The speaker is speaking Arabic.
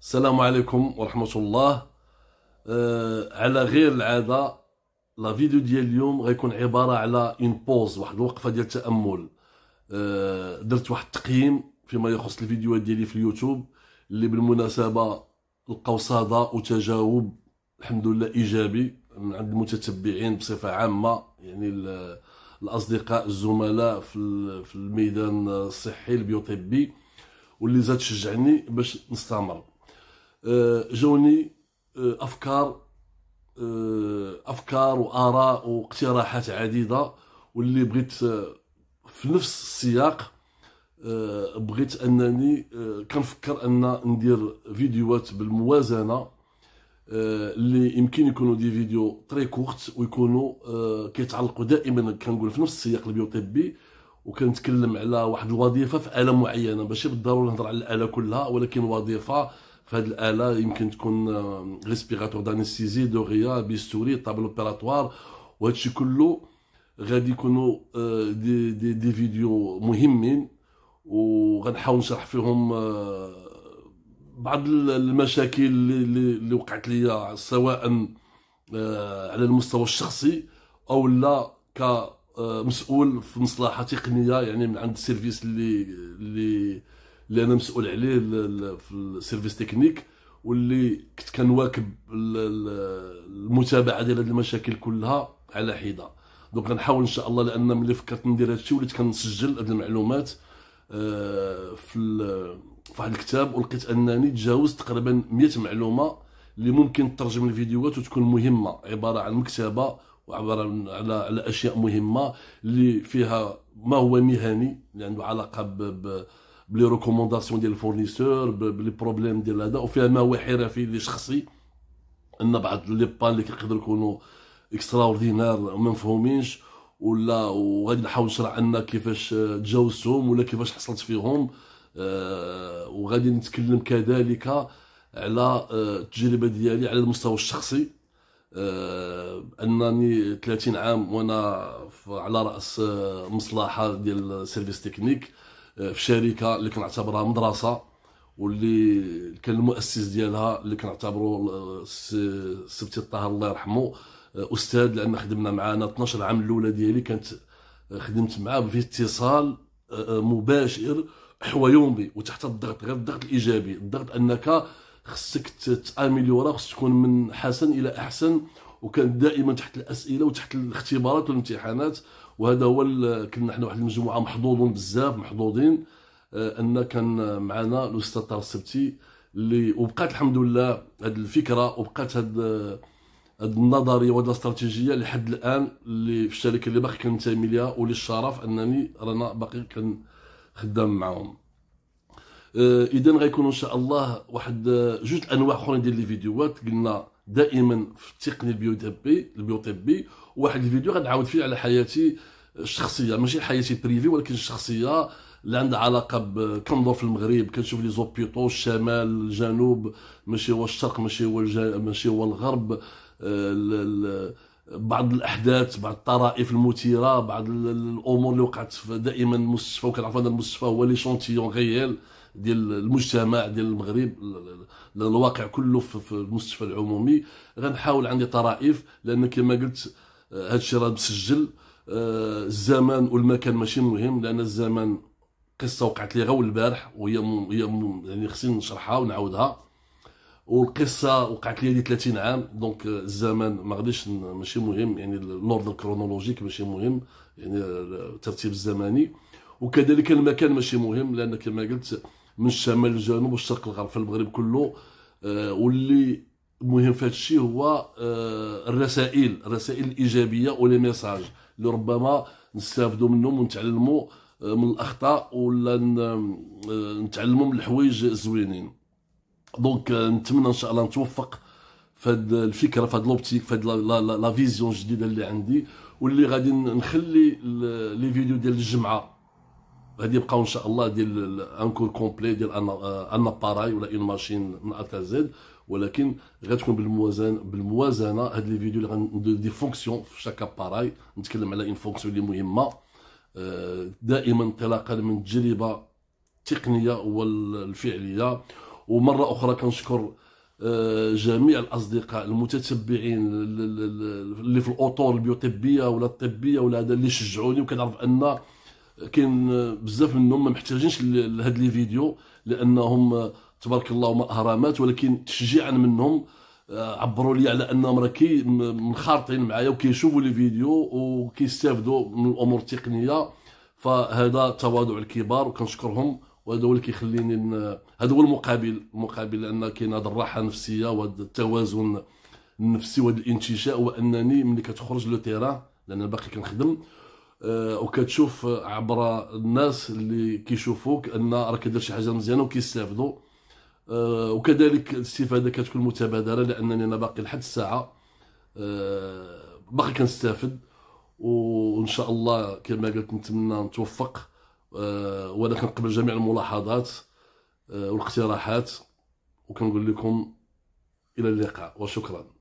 السلام عليكم ورحمة الله أه على غير العادة لا فيديو ديال اليوم غيكون عبارة على اون بوز واحد الوقفة ديال التأمل أه درت واحد التقييم فيما يخص الفيديوهات ديالي في اليوتيوب اللي بالمناسبة لقاو صدى وتجاوب الحمد لله إيجابي من عند المتتبعين بصفة عامة يعني الأصدقاء الزملاء في الميدان الصحي البيوطبي واللي زاد شجعني باش نستمر جوني آه، افكار آه، افكار واراء واقتراحات عديده واللي بغيت آه، في نفس السياق بغيت انني كنفكر ان ندير فيديوهات بالموازنه اللي يمكن يكونوا دي فيديو تري كورت ويكونوا كيتعلقوا دائما كنقول في نفس السياق البيوطبي وكنتكلم على واحد الوظيفه في اله معينه ماشي بالضروره نهضر على الاله كلها ولكن وظيفه فهاد الاله يمكن تكون ريسبيراتور دانستيزي دوريا بيستوري طابل اوبيراتوار وهادشي كله غادي يكونوا دي, دي, دي فيديو مهمين وغنحاول نشرح فيهم بعض المشاكل اللي, اللي وقعت ليا سواء على المستوى الشخصي او لا كمسؤول في مصلحه تقنيه يعني من عند السيرفيس اللي اللي اللي انا مسؤول عليه في السيرفيس تكنيك واللي كنت كنواكب المتابعه ديال هذه المشاكل كلها على حده دونك غنحاول ان شاء الله لان ملي فكرت ندير هادشي وليت كنسجل هذه المعلومات آه، في واحد الكتاب ولقيت انني تجاوزت تقريبا 100 معلومه اللي ممكن تترجم الفيديوهات وتكون مهمه عباره عن مكتبه وعباره عن على على اشياء مهمه اللي فيها ما هو مهني اللي عنده علاقه ب بلي ريكومونداسيون ديال الفورنيسور بلي بروبليم ديال هذا وفيها مواحي حرفي اللي شخصي ان بعض لي بان اللي كيقدروا يكونوا اكسترا اوردينار ما مفهومينش ولا وغادي نحاول نشرح لنا كيفاش تجاوزتهم ولا كيفاش حصلت فيهم آه، وغادي نتكلم كذلك على آه، التجربه ديالي على المستوى الشخصي آه، انني 30 عام وانا على راس مصلحه ديال سيرفيس تكنيك في شركه اللي كنعتبرها مدرسه واللي كان المؤسس ديالها اللي كنعتبره السبتي الطاهر الله يرحمه آه، استاذ لان خدمنا معانا 12 عام الاولى ديالي كانت آه، خدمت معاه في اتصال آه، مباشر يومي وتحت الضغط غير الضغط الايجابي الضغط انك خصك تاميليورا خصك تكون من حسن الى احسن وكان دائما تحت الاسئله وتحت الاختبارات والامتحانات وهذا هو كنا حنا واحد المجموعه محظوظون بزاف محظوظين آه، ان كان معنا الاستاذ طارق السبتي اللي وبقات الحمد لله هذه الفكره وبقات هذه آه، النظريه وهذه الاستراتيجيه لحد الان اللي في الشركه اللي باقي كنتمي ليها ولي الشرف انني رانا باقي كن خدام معاهم آه، اذا غيكونوا ان شاء الله واحد جوج انواع اخرين ديال لي قلنا دائما في التقني البيوطبي البيوطبي واحد الفيديو غنعاود فيه على حياتي الشخصيه ماشي حياتي بريفي ولكن الشخصيه اللي عندها علاقه بكندور في المغرب كنشوف لي زوبيطو الشمال الجنوب ماشي هو الشرق ماشي هو ماشي هو الغرب آه، ال... بعض الاحداث بعض الطرائف المثيره بعض الامور اللي وقعت دائما المستشفى وكنعرف هذا المستشفى هو لي شونتيون غيال ديال المجتمع ديال المغرب الواقع كله في المستشفى العمومي غنحاول عندي طرائف لان كما قلت هذا آه، الشيء راه مسجل آه، الزمان والمكان ماشي مهم لان الزمان قصه وقعت لي غير البارح وهي هي يعني خصني نشرحها ونعاودها والقصه وقعت لي هذه 30 عام دونك آه، الزمان ما غاديش ماشي مهم يعني اللورد الكرونولوجيك ماشي مهم يعني الترتيب الزماني وكذلك المكان ماشي مهم لان كما قلت من الشمال للجنوب والشرق الغرب في المغرب كله آه، واللي مهم في هذا الشيء هو آه، الرسائل الرسائل الايجابيه ولي ميساج اللي ربما نستافدوا منهم ونتعلموا آه، من الاخطاء ولا نتعلموا من الحوايج الزوينين دونك نتمنى ان شاء الله نتوفق في هاد الفكره في هاد لوبتيك في هاد لا, لا, لا فيزيون الجديده اللي عندي واللي غادي نخلي لي فيديو ديال الجمعه غادي يبقاو ان شاء الله ديال ان كور كومبلي ديال ان اباراي آه، ولا اون ماشين من تا زد ولكن غتكون بالموازن بالموازنه هاد لي فيديو اللي دي فونكسيون في شاك اباراي نتكلم على اون فونكسيون اللي مهمه آه، دائما انطلاقا من التجربه التقنيه والفعليه ومره اخرى كنشكر آه، جميع الاصدقاء المتتبعين اللي في الاطور البيوطبيه ولا الطبيه ولا هذا اللي شجعوني وكنعرف ان كاين بزاف منهم ما محتاجينش لهاد لي فيديو لانهم تبارك الله ما اهرامات ولكن تشجيعا منهم آه، عبروا لي على انهم راه كي منخرطين معايا وكيشوفوا لي فيديو وكيستافدوا من الامور التقنيه فهذا تواضع الكبار وكنشكرهم وهذا هو اللي كيخليني هذا هو المقابل المقابل لان كاين هذه الراحه النفسيه وهذا التوازن النفسي وهذا الانتشاء وانني ملي كتخرج لو تيرا لان باقي كنخدم آه، وكتشوف عبر الناس اللي كيشوفوك ان راك كدير شي حاجه مزيانه وكيستافدوا آه، وكذلك الاستفاده كتكون متبادله لانني انا باقي لحد الساعه آه، باقي كنستافد وان شاء الله كما قلت نتمنى نتوفق ولكن قبل جميع الملاحظات والاقتراحات وكنقول لكم الى اللقاء وشكرا